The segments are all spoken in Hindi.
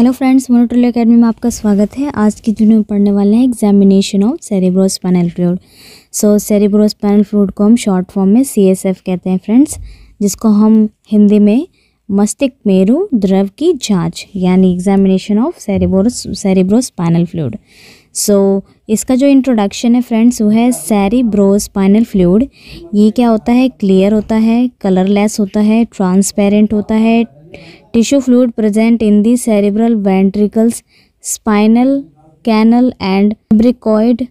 हेलो फ्रेंड्स मोनोट्रिल एकेडमी में आपका स्वागत है आज की जो में पढ़ने वाले हैं examination of cerebrospinal fluid so cerebrospinal fluid को हम शॉर्ट फॉर्म में सी कहते हैं फ्रेंड्स जिसको हम हिंदी में मस्तिष्क मेरु द्रव की जांच यानी examination of cerebro cerebrospinal fluid so इसका जो इंट्रोडक्शन है फ्रेंड्स वो है सैरीब्रोस पाइनल फ्लूड ये क्या होता है क्लियर होता है कलरलेस होता है ट्रांसपेरेंट होता है Tissue fluid present in the cerebral ventricles, spinal canal and subricoid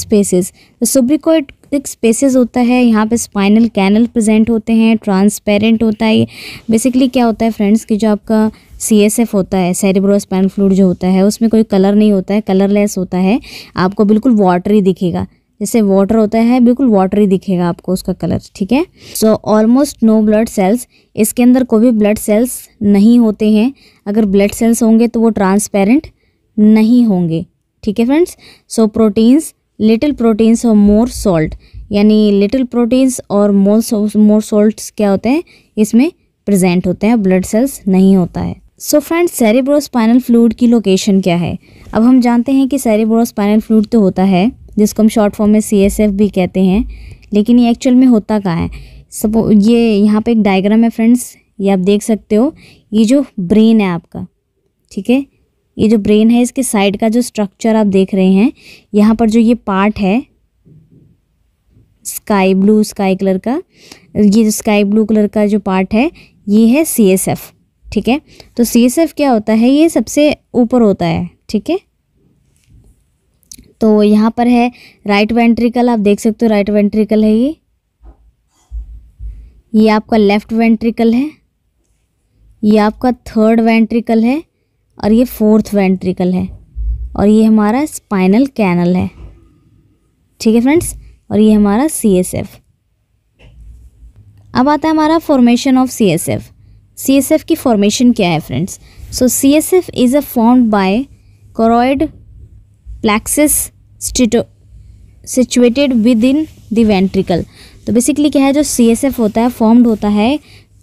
spaces. The subricoid एक स्पेसेस होता है यहाँ पे स्पाइनल कैनल प्रेजेंट होते हैं ट्रांसपेरेंट होता है बेसिकली क्या होता है फ्रेंड्स कि जो आपका सी एस एफ होता है सेरिब्रो स्पाइन फ्लूड जो होता है उसमें कोई कलर नहीं होता है कलरलेस होता है आपको बिल्कुल वाटरी दिखेगा जैसे वाटर होता है बिल्कुल वाटर ही दिखेगा आपको उसका कलर ठीक है so almost no blood cells इसके अंदर कोई भी ब्लड सेल्स नहीं होते हैं अगर ब्लड सेल्स होंगे तो वो ट्रांसपेरेंट नहीं होंगे ठीक है friends so proteins little proteins और मोर सॉल्ट यानी लिटिल प्रोटीन्स और मोर मोर सॉल्ट्स क्या होते हैं इसमें प्रजेंट होते हैं ब्लड सेल्स नहीं होता है सो फ्रेंड्स सेरेब्रोस्पाइनल फ्लूड की लोकेशन क्या है अब हम जानते हैं कि सेरेब्रोस्पाइनल फ्लूड तो होता है जिसको हम शॉर्ट फॉर्म में सी भी कहते हैं लेकिन ये एक्चुअल में होता कहाँ है सपो ये यहाँ पे एक डायग्राम है फ्रेंड्स ये आप देख सकते हो ये जो ब्रेन है आपका ठीक है ये जो ब्रेन है इसके साइड का जो स्ट्रक्चर आप देख रहे हैं यहाँ पर जो ये पार्ट है स्काई ब्लू स्काई कलर का ये स्काई ब्लू कलर का जो पार्ट है ये है सी ठीक है तो सी क्या होता है ये सबसे ऊपर होता है ठीक है तो यहाँ पर है राइट वेंट्रिकल आप देख सकते हो राइट वेंट्रिकल है ये ये आपका लेफ्ट वेंट्रिकल है ये आपका थर्ड वेंट्रिकल है और ये फोर्थ वेंट्रिकल है और ये हमारा स्पाइनल कैनल है ठीक है फ्रेंड्स और ये हमारा सी एस एफ अब आता है हमारा formation of C S F C S F की फॉर्मेशन क्या है friends so C S F is a form by choroid plexus स्टिटो situated within the ventricle तो बेसिकली क्या है जो सी एस एफ होता है फॉर्म्ड होता है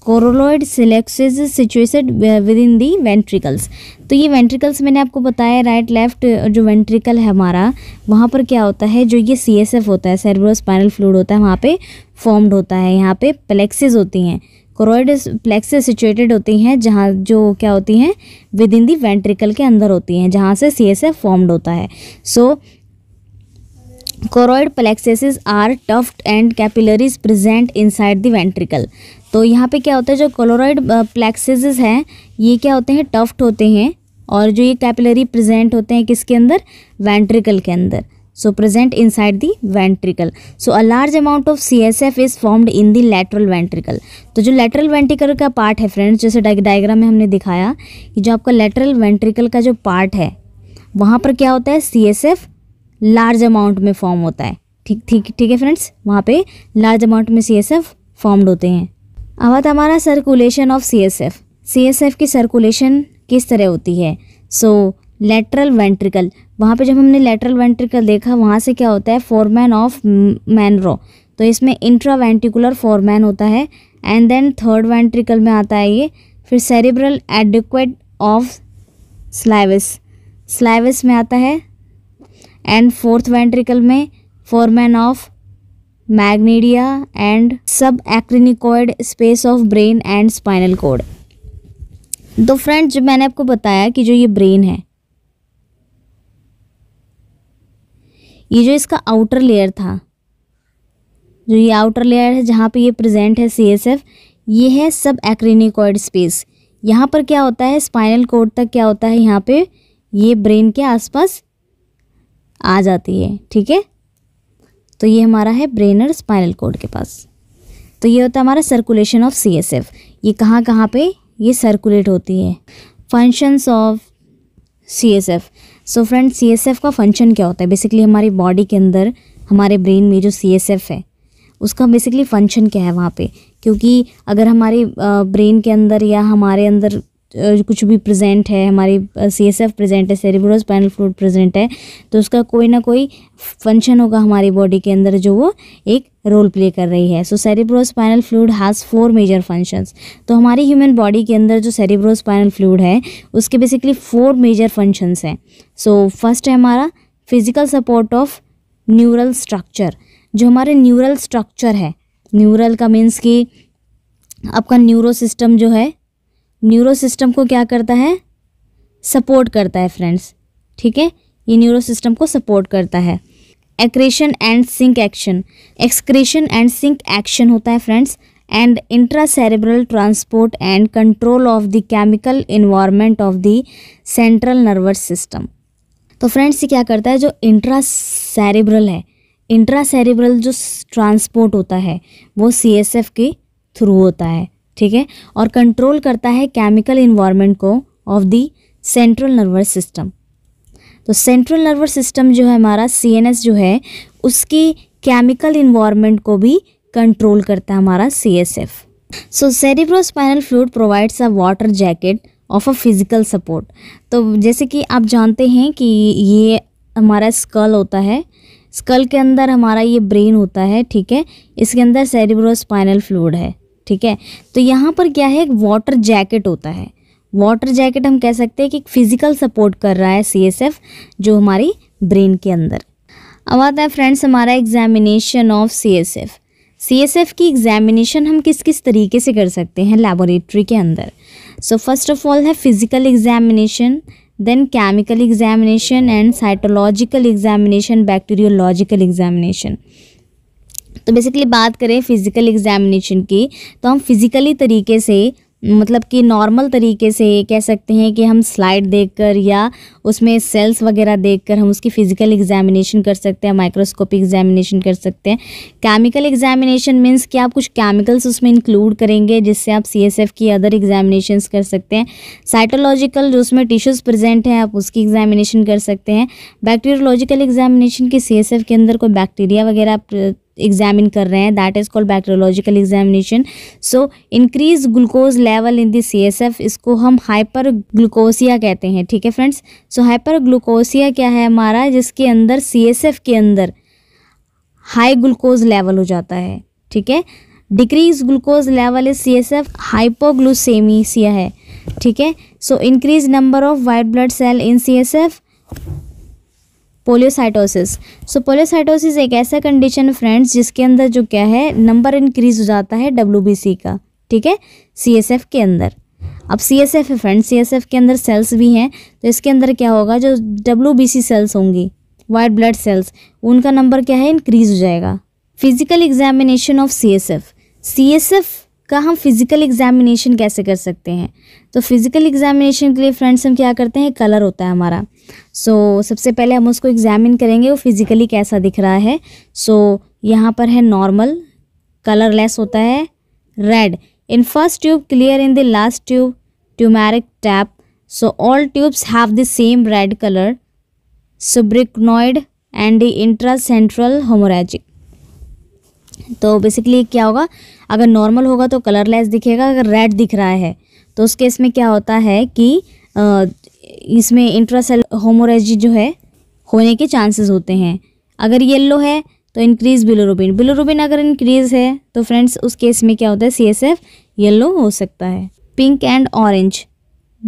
choroid plexus situated within the ventricles तो ये वेंट्रिकल्स मैंने आपको बताया राइट लेफ्ट जो वेंट्रिकल है हमारा वहाँ पर क्या होता है जो ये सी एस एफ होता है सेरब्रोस्पाइनल स्पाइनल फ्लूड होता है वहाँ पे फॉर्म्ड होता है यहाँ पे प्लेक्सिस होती हैं कोरोइड प्लेक्स से सिचुएटेड होती हैं जहाँ जो क्या होती हैं विद इन दी वेंट्रिकल के अंदर होती हैं जहाँ से सी एस एफ फॉर्म्ड होता है so so, choroid plexuses are tuft and capillaries present inside the ventricle तो यहाँ पे क्या होता है जो कोलोरॉइड प्लेक्सेसिस हैं ये क्या होते हैं टफ्ट होते हैं और जो ये कैपिलरी प्रेजेंट होते हैं किसके अंदर वेंट्रिकल के अंदर so present inside the ventricle so a large amount of csf is formed in the lateral ventricle तो जो लेटरल वेंटिकल का पार्ट है फ्रेंड्स जैसे डायग्राम में हमने दिखाया कि जो आपका लेटरल वेंट्रिकल का जो पार्ट है वहाँ पर क्या होता है एफ लार्ज अमाउंट में फॉर्म होता है ठीक ठीक ठीक है फ्रेंड्स वहाँ पे लार्ज अमाउंट में सी एस एफ फॉर्म्ड होते हैं अब आता हमारा circulation of C S F C S F की सर्कुलेशन किस तरह होती है सो so, लेटरल वेंट्रिकल वहाँ पे जब हमने लेटरल वेंट्रिकल देखा वहाँ से क्या होता है फोरमैन ऑफ मैनरो तो इसमें इंट्रा वेंटिकुलर फोरमैन होता है एंड देन थर्ड वेंट्रिकल में आता है ये फिर cerebral aqueduct of Sylvius Sylvius में आता है एंड फोर्थ वेंट्रिकल में foramen of Magendie and subarachnoid space of brain and spinal cord तो फ्रेंड्स जो मैंने आपको बताया कि जो ये ब्रेन है ये जो इसका आउटर लेयर था जो ये आउटर लेयर है जहाँ पे ये प्रेजेंट है सीएसएफ ये है सब एक्रीनिकॉइड स्पेस यहाँ पर क्या होता है स्पाइनल कोड तक क्या होता है यहाँ पे ये ब्रेन के आसपास आ जाती है ठीक है तो ये हमारा है ब्रेन और स्पाइनल कोड के पास तो ये होता है हमारा circulation of C S F ये कहाँ कहाँ पे ये सर्कुलेट होती है functions of C S F so friend C का फंक्शन क्या होता है बेसिकली हमारी बॉडी के अंदर हमारे ब्रेन में जो सी है उसका बेसिकली फंक्शन क्या है वहाँ पे क्योंकि अगर हमारे ब्रेन के अंदर या हमारे अंदर कुछ भी प्रेजेंट है हमारी सी एस एफ प्रेजेंट है सेरिब्रोस पैनल फ्लूड प्रेजेंट है तो उसका कोई ना कोई फंक्शन होगा हमारी बॉडी के अंदर जो वो एक रोल प्ले कर रही है so cerebrospinal fluid has four major functions तो हमारी ह्यूमन बॉडी के अंदर जो पैनल फ्लूड है उसके बेसिकली फोर मेजर फंक्शंस हैं सो फर्स्ट है हमारा physical support of neural structure जो हमारे न्यूरल स्ट्रक्चर है न्यूरल का मीन्स कि आपका न्यूरो सिस्टम जो है न्यूरो सिस्टम को क्या करता है सपोर्ट करता है फ्रेंड्स ठीक है ये न्यूरो सिस्टम को सपोर्ट करता है excretion and sink action excretion and sink action होता है friends and intracerebral transport and control of the chemical environment of the central nervous system तो फ्रेंड्स ये क्या करता है जो इंट्रा सेरेब्रल है इंट्रा सेरेब्रल जो ट्रांसपोर्ट होता है वो सी के थ्रू होता है ठीक है और कंट्रोल करता है केमिकल इन्वायरमेंट को of the central nervous system तो सेंट्रल नर्वस सिस्टम जो है हमारा सीएनएस जो है उसकी केमिकल इन्वायरमेंट को भी कंट्रोल करता है हमारा CSF so cerebrospinal fluid provides a water jacket of a physical support तो जैसे कि आप जानते हैं कि ये हमारा स्कल होता है स्कल के अंदर हमारा ये ब्रेन होता है ठीक है इसके अंदर सेरिब्रोस्पाइनल फ्लूड है ठीक है तो यहाँ पर क्या है एक वाटर जैकेट होता है वाटर जैकेट हम कह सकते हैं कि एक फ़िज़िकल सपोर्ट कर रहा है सी जो हमारी ब्रेन के अंदर अब आता है फ्रेंड्स हमारा examination of C S F C S F की एग्जामिनेशन हम किस किस तरीके से कर सकते हैं लेबोरेटरी के अंदर सो फर्स्ट ऑफ ऑल है physical examination then chemical examination and cytological examination bacteriological examination तो बेसिकली बात करें फ़िज़िकल एग्जामिनेशन की तो हम फिज़िकली तरीके से मतलब कि नॉर्मल तरीके से कह सकते हैं कि हम स्लाइड देखकर या उसमें सेल्स वगैरह देखकर हम उसकी फ़िज़िकल एग्जामिनेशन कर सकते हैं माइक्रोस्कोपिक एग्जामिनेशन कर सकते हैं केमिकल एग्जामिनेशन मीन्स कि आप कुछ केमिकल्स उसमें इंक्लूड करेंगे जिससे आप सीएसएफ की अदर एग्जामिनेशन कर सकते हैं साइटोलॉजिकल जो उसमें टिश्यूज़ प्रजेंट हैं आप उसकी एग्जामिनेशन कर सकते हैं बैक्टीरियोलॉजिकल एग्जामिनेशन की सी के अंदर कोई बैक्टीरिया वगैरह एग्जामिन कर रहे हैं that is called bacteriological examination so increase glucose level in the C S F इसको हम हाइपर ग्लूकोसिया कहते हैं ठीक है फ्रेंड्स सो हाइपर ग्लूकोसिया क्या है हमारा जिसके अंदर सी एस एफ के अंदर हाई ग्लूकोज लेवल हो जाता है ठीक है decrease glucose level is C S F hypoglycaemia है ठीक है so increase number of white blood cell in C S F pleocytosis so pleocytosis एक ऐसा कंडीशन है फ्रेंड्स जिसके अंदर जो क्या है नंबर इंक्रीज हो जाता है डब्ल्यू का ठीक है सी के अंदर अब सी एस एफ है फ्रेंड्स सी एस एफ के अंदर सेल्स भी हैं तो इसके अंदर क्या होगा जो डब्ल्यू बी सी सेल्स होंगी वाइट ब्लड सेल्स उनका नंबर क्या है इंक्रीज हो जाएगा physical examination of C S F C S F का हम फिज़िकल एग्जामिनेशन कैसे कर सकते हैं तो फिज़िकल एग्जामिनेशन के लिए फ्रेंड्स हम क्या करते हैं कलर होता है हमारा सो so, सबसे पहले हम उसको एग्ज़ामिन करेंगे वो फिज़िकली कैसा दिख रहा है सो so, यहाँ पर है नॉर्मल कलरलेस होता है red in first tube clear in the last tube traumatic tap so all tubes have the same red colour subarachnoid and the intra central haemorrhagic तो बेसिकली क्या होगा अगर नॉर्मल होगा तो कलरलेस दिखेगा अगर रेड दिख रहा है तो उसके इसमें क्या होता है कि इसमें इंट्रासेल होमोरेजी जो है होने के चांसेस होते हैं अगर येल्लो है तो इंक्रीज बिलोरोबिन बिलोरोबिन अगर इंक्रीज है तो फ्रेंड्स उस केस में क्या होता है सी एस एफ येल्लो हो सकता है pink and orange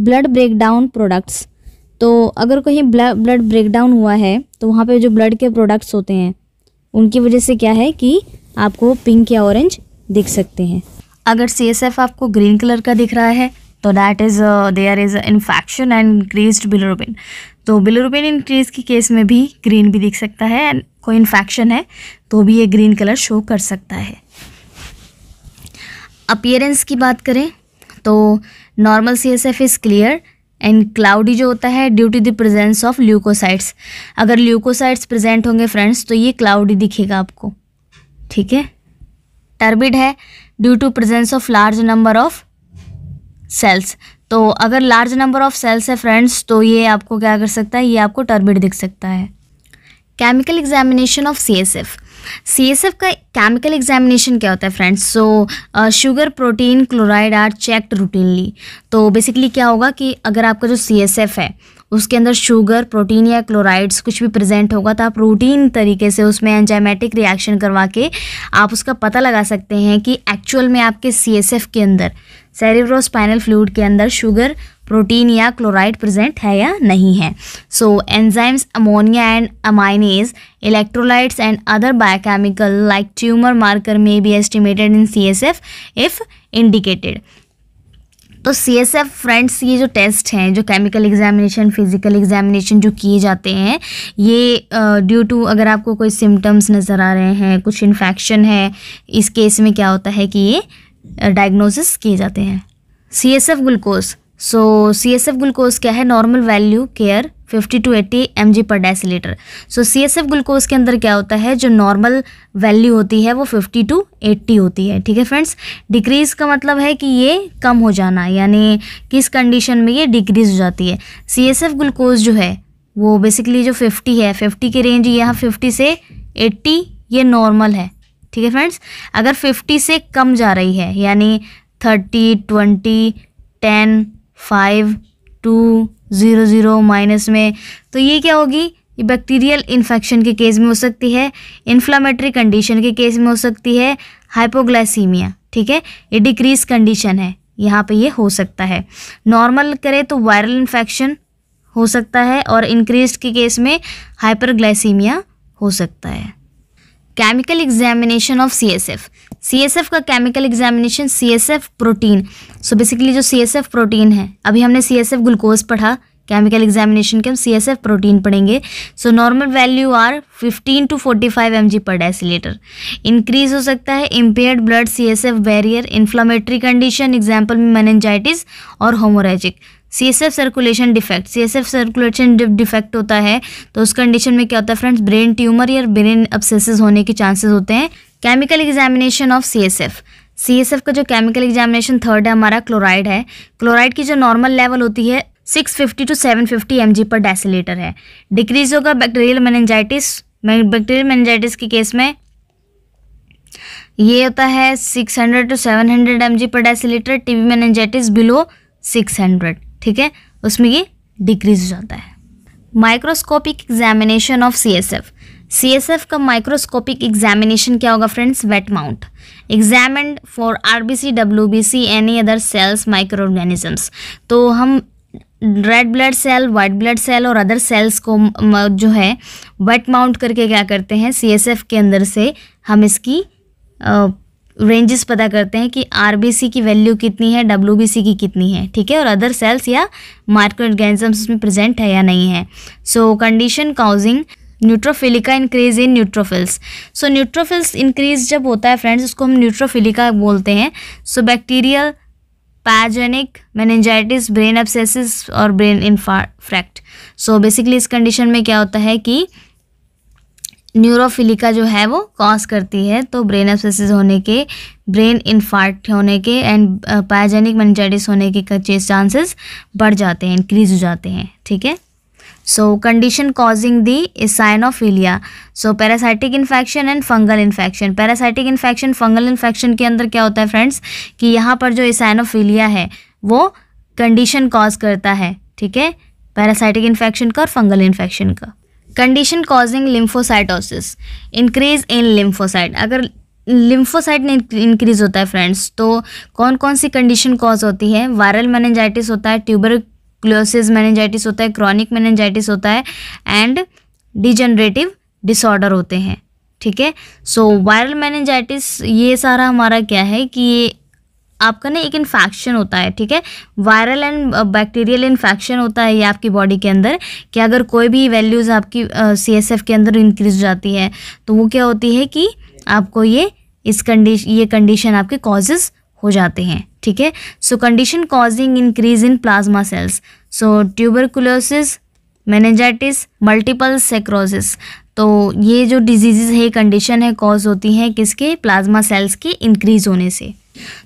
blood breakdown products तो अगर कहीं ब्लड ब्रेकडाउन हुआ है तो वहाँ पे जो ब्लड के प्रोडक्ट्स होते हैं उनकी वजह से क्या है कि आपको पिंक या ऑरेंज दिख सकते हैं अगर सी आपको ग्रीन कलर का दिख रहा है तो that is there is infection and increase bilirubin तो बिलोरोबिन इंक्रीज की केस में भी ग्रीन भी दिख सकता है एंड कोई इन्फेक्शन है तो भी ये ग्रीन कलर शो कर सकता है अपियरेंस की बात करें तो normal C S F is clear and cloudy जो होता है due to the presence of leukocytes अगर ल्यूकोसाइट्स प्रेजेंट होंगे फ्रेंड्स तो ये क्लाउडी दिखेगा आपको ठीक है टर्बिड है due to presence of large number of cells तो अगर लार्ज नंबर ऑफ सेल्स है फ्रेंड्स तो ये आपको क्या कर सकता है ये आपको टर्बिड दिख सकता है chemical examination of C S F C S F का केमिकल एग्जामिनेशन क्या होता है friends so sugar protein chloride are checked routinely तो बेसिकली क्या होगा कि अगर आपका जो सी एस एफ है उसके अंदर शुगर प्रोटीन या क्लोराइड्स कुछ भी प्रेजेंट होगा तो आप रूटीन तरीके से उसमें एंजाइमेटिक रिएक्शन करवा के आप उसका पता लगा सकते हैं कि एक्चुअल में आपके सी एस एफ के अंदर सेरिब्रोस्पाइनल फ्लूड के अंदर शुगर प्रोटीन या क्लोराइड प्रेजेंट है या नहीं है so enzymes ammonia and amylase electrolytes and other biochemical like tumour marker may be estimated in C S F if indicated तो सी एस एफ फ्रेंड्स ये जो टेस्ट हैं जो केमिकल एग्जामिनेशन फिजिकल एग्जामिनेशन जो किए जाते हैं ये ड्यू uh, टू अगर आपको कोई सिम्टम्स नज़र आ रहे हैं कुछ इन्फेक्शन है इस केस में क्या होता है कि ये डायग्नोसिस किए जाते हैं C S F glucose so C S F glucose क्या है नॉर्मल वैल्यू केयर 50 to 80 M per decilitre so C S F glucose के अंदर क्या होता है जो नॉर्मल वैल्यू होती है वो 50 टू 80 होती है ठीक है फ्रेंड्स डिक्रीज का मतलब है कि ये कम हो जाना यानी किस कंडीशन में ये डिक्रीज हो जाती है सी एस एफ ग्लूकोज जो है वो बेसिकली जो 50 है 50 की रेंज यहाँ 50 से 80 ये नॉर्मल है ठीक है फ्रेंड्स अगर 50 से कम जा रही है यानी 30 20 10 five to zero zero minus में तो ये क्या होगी ये बैक्टीरियल इन्फेक्शन के केस में हो सकती है इन्फ्लामेटरी कंडीशन के केस में हो सकती है हाइपोग्लाइसीमिया ठीक है ये डिक्रीज कंडीशन है यहाँ पे ये हो सकता है नॉर्मल करें तो वायरल इन्फेक्शन हो सकता है और इंक्रीज के केस में हाइपरग्लाइसीमिया हो सकता है chemical examination of C S F C S F का chemical examination C S F protein so basically जो सी एस एफ प्रोटीन है अभी हमने सी एस एफ ग्लूकोज पढ़ा केमिकल एग्जामिनेशन के हम सी एस एफ प्रोटीन पढ़ेंगे so normal value are fifteen to forty five M G per decilitre increase हो सकता है impaired blood C S F barrier inflammatory condition example में मैनजाइटिस और haemorrhagic C S F circulation defect C S F circulation defect होता है तो उस कंडीशन में क्या होता है फ्रेंड्स ब्रेन ट्यूमर या ब्रेन अपसेस होने के चांसेस होते हैं chemical examination of C S F C S F का जो केमिकल एग्जामिनेशन थर्ड है हमारा क्लोराइड है क्लोराइड की जो नॉर्मल लेवल होती है 650 to 750 fifty M G per डेसीटर है डिक्रीज होगा बैक्टीरियल मैनजाइटिस बैक्टीरियल मैनजाइटिस के केस में ये होता है 600 to seven hundred M G per decilitre TB मैनजाइटिस below 600 ठीक है उसमें ये डिक्रीज हो जाता है microscopic examination of C S F C S F का माइक्रोस्कोपिक एग्जामिनेशन क्या होगा friends wet mount examined for R B C W B C any other cells microorganisms तो हम red blood cell white blood cell और अदर सेल्स को जो है वेट माउंट करके क्या करते हैं सी एस एफ के अंदर से हम इसकी रेंजेस पता करते हैं कि आर की वैल्यू कितनी है डब्ल्यू की कितनी है ठीक है और अदर सेल्स या माइक्रो ऑर्गेनिजम्स उसमें प्रेजेंट है या नहीं है so condition causing neutrophilia increase in neutrophils so neutrophils increase जब होता है फ्रेंड्स उसको हम न्यूट्रोफिलिका बोलते हैं so bacterial pyogenic meningitis brain abscesses और ब्रेन इन्फ्रैक्ट सो बेसिकली इस कंडीशन में क्या होता है कि न्यूरोफिलिका जो है वो कॉज करती है तो ब्रेन एब्सेसिस होने के ब्रेन इन्फार्ट होने के एंड पायाजेनिक मनजाइटिस होने के कचेस चांसेस बढ़ जाते हैं इंक्रीज हो जाते हैं ठीक है so condition causing the eosinophilia so parasitic infection and fungal infection parasitic infection fungal infection के अंदर क्या होता है फ्रेंड्स कि यहाँ पर जो इसाइनोफीलिया है वो कंडीशन कॉज करता है ठीक है पैरासाइटिक इन्फेक्शन का और फंगल इन्फेक्शन का condition causing lymphocytosis increase in lymphocyte अगर लिम्फोसाइट इंक्रीज होता है फ्रेंड्स तो कौन कौन सी कंडीशन कॉज होती है वायरल मैनेजाइटिस होता है ट्यूबर क्लोसिस मैनेजाइटिस होता है क्रॉनिक मैनेजाइटिस होता है एंड डिजनरेटिव डिसऑर्डर होते हैं ठीक है सो वायरल मैनेजाइटिस ये सारा हमारा क्या है कि ये आपका ना एक इन्फेक्शन होता है ठीक है वायरल एंड बैक्टीरियल इन्फेक्शन होता है ये आपकी बॉडी के अंदर कि अगर कोई भी वैल्यूज़ आपकी सी एस एफ के अंदर इंक्रीज जाती है तो वो क्या होती है कि आपको ये इस कंडीशन ये कंडीशन आपके कॉजेज़ हो जाते हैं ठीक है so condition causing increase in plasma cells so tuberculosis meningitis multiple sclerosis तो ये जो डिजीज़ है कंडीशन है कॉज होती हैं किसके प्लाज्मा सेल्स के इंक्रीज होने से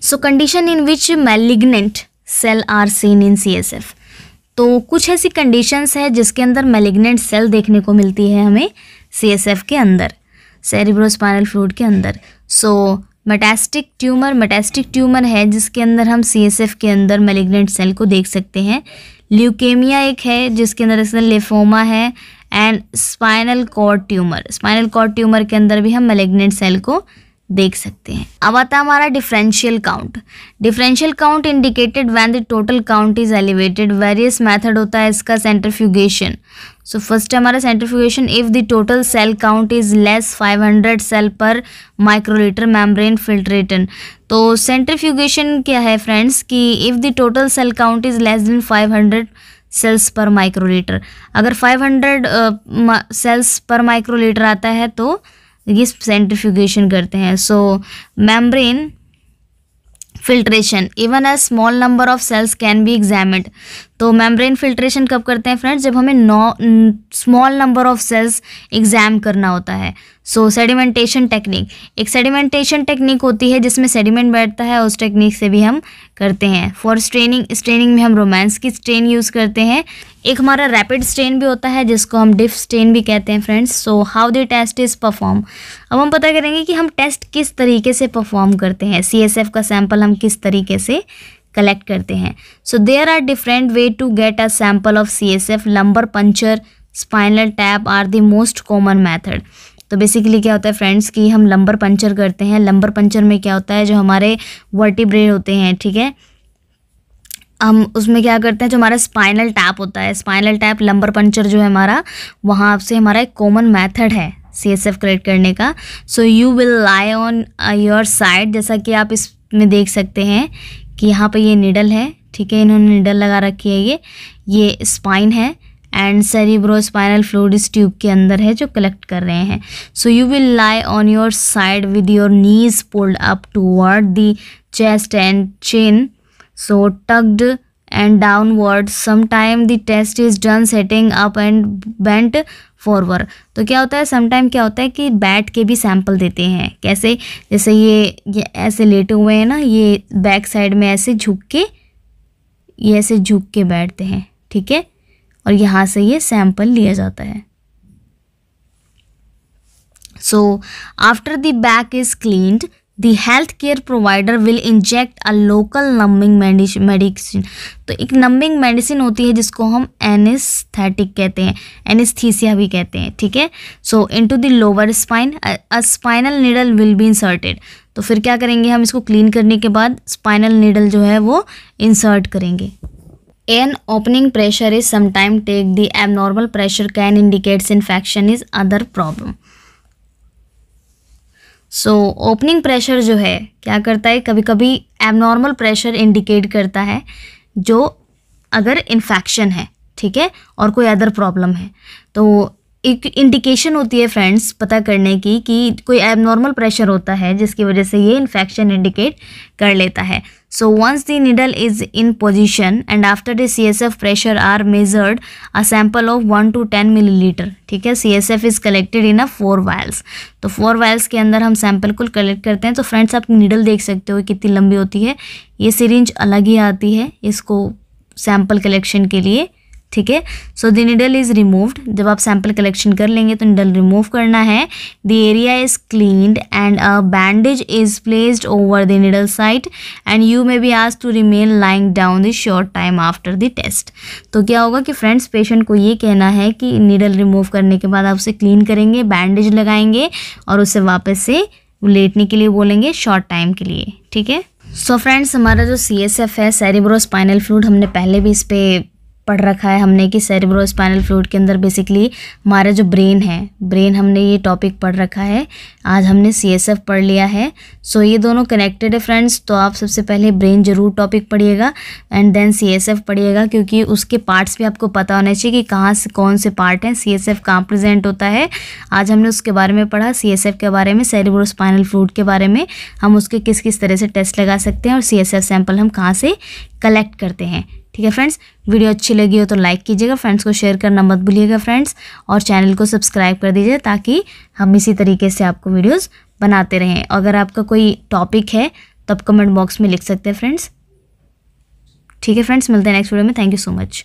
so condition in which malignant cell are seen in C S F तो कुछ ऐसी कंडीशंस है जिसके अंदर मेलिग्नेंट सेल देखने को मिलती है हमें सी एस एफ के अंदर सेरिब्रोस्पाइनल फ्लूड के अंदर सो मेटास्टिक ट्यूमर मेटास्टिक ट्यूमर है जिसके अंदर हम सी एस एफ के अंदर मेलिग्नेंट सेल को देख सकते हैं ल्यूकेमिया एक है जिसके अंदर इसमें लिफोमा है and spinal cord tumour spinal cord tumour के अंदर भी हम मेलेग्नेंट सेल को देख सकते हैं अब आता है हमारा differential count differential count indicated when the total count is elevated various method होता है इसका सेंट्रीफ्यूगेशन सो फर्स्ट हमारा centrifugation if the total cell count is less 500 cell per microlitre membrane filtration तो सेंट्रीफ्यूगेशन क्या है फ्रेंड्स कि if the total cell count is less than 500 cells per microlitre अगर 500 सेल्स पर माइक्रोलीटर आता है तो ये सेंट्रीफ्यूगेशन करते हैं so membrane filtration even a small number of cells can be examined तो मेम्ब्रेन फिल्ट्रेशन कब करते हैं फ्रेंड्स जब हमें नौ small number of cells exam करना होता है सो सेडिमेंटेशन टेक्निक एक सेडिमेंटेशन टेक्निक होती है जिसमें सेडिमेंट बैठता है उस टेक्निक से भी हम करते हैं फॉर स्ट्रेनिंग स्ट्रेनिंग में हम रोमांस की स्ट्रेन यूज़ करते हैं एक हमारा रैपिड स्ट्रेन भी होता है जिसको हम डिफ स्ट्रेन भी कहते हैं friends so how the test is perform अब हम पता करेंगे कि हम टेस्ट किस तरीके से परफॉर्म करते हैं सी का सैम्पल हम किस तरीके से कलेक्ट करते हैं so there are different way to get a sample of C S F lumbar puncture spinal tap are the most common method तो बेसिकली क्या होता है फ्रेंड्स कि हम लंबर पंचर करते हैं लंबर पंचर में क्या होता है जो हमारे वर्टिब्रे होते हैं ठीक है हम उसमें क्या करते हैं जो हमारा स्पाइनल टैप होता है स्पाइनल टैप लंबर पंचर जो है हमारा वहाँ से हमारा एक कॉमन मैथड है सी एस एफ क्रिएट करने का so you will lie on your side जैसा कि आप इसमें देख सकते हैं कि यहाँ पे ये निडल है ठीक है इन्होंने निडल लगा रखी है ये ये स्पाइन है एंड सेरिब्रोस्पाइनल फ्लूड इस ट्यूब के अंदर है जो कलेक्ट कर रहे हैं so you will lie on your side with your knees pulled up toward the chest and chin so tucked downward समाइम the test is done sitting up and bent forward तो क्या होता है समटाइम क्या होता है कि बैठ के भी सैंपल देते हैं कैसे जैसे ये ये ऐसे लेटे हुए हैं ना ये बैक साइड में ऐसे झुक के ये ऐसे झुक के बैठते हैं ठीक है और यहाँ से ये सैम्पल लिया जाता है so after the back is cleaned the health care provider will inject a local numbing medicine तो एक नंबिंग मेडिसिन होती है जिसको हम एनिस्थेटिक कहते हैं एनिस्थीसिया भी कहते हैं ठीक है so into the lower spine a spinal needle will be inserted तो फिर क्या करेंगे हम इसको क्लीन करने के बाद स्पाइनल नीडल जो है वो इंसर्ट करेंगे An opening pressure is sometimes take the abnormal pressure can indicates infection is other problem. So opening pressure जो है क्या करता है कभी कभी एबनॉर्मल प्रेशर इंडिकेट करता है जो अगर इन्फेक्शन है ठीक है और कोई अदर प्रॉब्लम है तो एक इंडिकेशन होती है फ्रेंड्स पता करने की कि कोई एबनॉर्मल प्रेशर होता है जिसकी वजह से ये इन्फेक्शन इंडिकेट कर लेता है So once the needle is in position and after the CSF pressure are measured, a sample of 1 to 10 milliliter ठीक है C S F is collected in a four vials तो फोर वायल्स के अंदर हम सैम्पल को कलेक्ट करते हैं तो फ्रेंड्स आप निडल देख सकते हो कितनी लंबी होती है ये सीरेंज अलग ही आती है इसको सैम्पल कलेक्शन के लिए ठीक है so the needle is removed जब आप सैंपल कलेक्शन कर लेंगे तो निडल रिमूव करना है the area is cleaned and a bandage is placed over the needle site and you may be आज to remain lying down the short time after the test तो क्या होगा कि फ्रेंड्स पेशेंट को ये कहना है कि निडल रिमूव करने के बाद आप उसे क्लीन करेंगे बैंडेज लगाएंगे और उसे वापस से लेटने के लिए बोलेंगे शॉर्ट टाइम के लिए ठीक है सो फ्रेंड्स हमारा जो सी एस एफ है सैरिब्रो स्पाइनल फ्लूड हमने पहले भी इस पर पढ़ रखा है हमने कि सेरिब्रो स्पाइनल फ्लूड के अंदर बेसिकली हमारा जो ब्रेन है ब्रेन हमने ये टॉपिक पढ़ रखा है आज हमने सी एस एफ पढ़ लिया है सो so, ये दोनों कनेक्टेड है फ्रेंड्स तो आप सबसे पहले ब्रेन जरूर टॉपिक पढ़िएगा and then C S F पढ़िएगा क्योंकि उसके पार्ट्स भी आपको पता होना चाहिए कि कहाँ से कौन से पार्ट हैं सी एस एफ कहाँ प्रेजेंट होता है आज हमने उसके बारे में पढ़ा सी एस एफ के बारे में सेरिब्रो स्पाइनल फ्लूड के बारे में हम उसके किस किस तरह से टेस्ट लगा सकते हैं और सी एस एफ सैम्पल हम कहाँ से कलेक्ट करते हैं ठीक है फ्रेंड्स वीडियो अच्छी लगी हो तो लाइक कीजिएगा फ्रेंड्स को शेयर करना मत भूलिएगा फ्रेंड्स और चैनल को सब्सक्राइब कर दीजिए ताकि हम इसी तरीके से आपको वीडियोस बनाते रहें अगर आपका कोई टॉपिक है तो आप कमेंट बॉक्स में लिख सकते हैं फ्रेंड्स ठीक है फ्रेंड्स मिलते हैं नेक्स्ट वीडियो में थैंक यू सो मच